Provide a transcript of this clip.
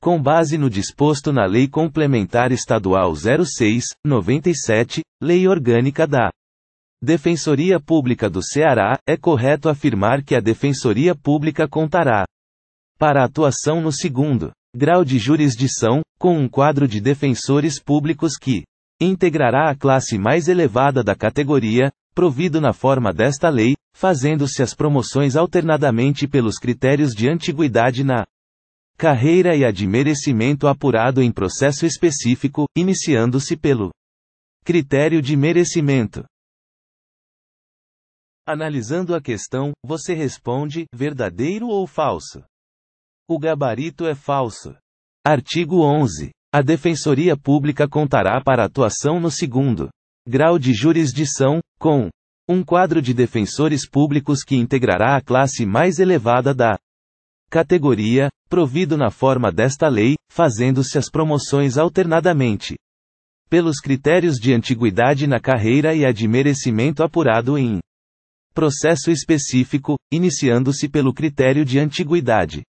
com base no disposto na Lei Complementar Estadual 06, 97, Lei Orgânica da Defensoria Pública do Ceará, é correto afirmar que a Defensoria Pública contará para atuação no segundo grau de jurisdição, com um quadro de defensores públicos que integrará a classe mais elevada da categoria, provido na forma desta lei, fazendo-se as promoções alternadamente pelos critérios de antiguidade na carreira e a de merecimento apurado em processo específico, iniciando-se pelo critério de merecimento. Analisando a questão, você responde: verdadeiro ou falso? O gabarito é falso. Artigo 11. A Defensoria Pública contará para atuação no segundo grau de jurisdição, com um quadro de defensores públicos que integrará a classe mais elevada da categoria, provido na forma desta lei, fazendo-se as promoções alternadamente. Pelos critérios de antiguidade na carreira e a de merecimento apurado em processo específico, iniciando-se pelo critério de antiguidade.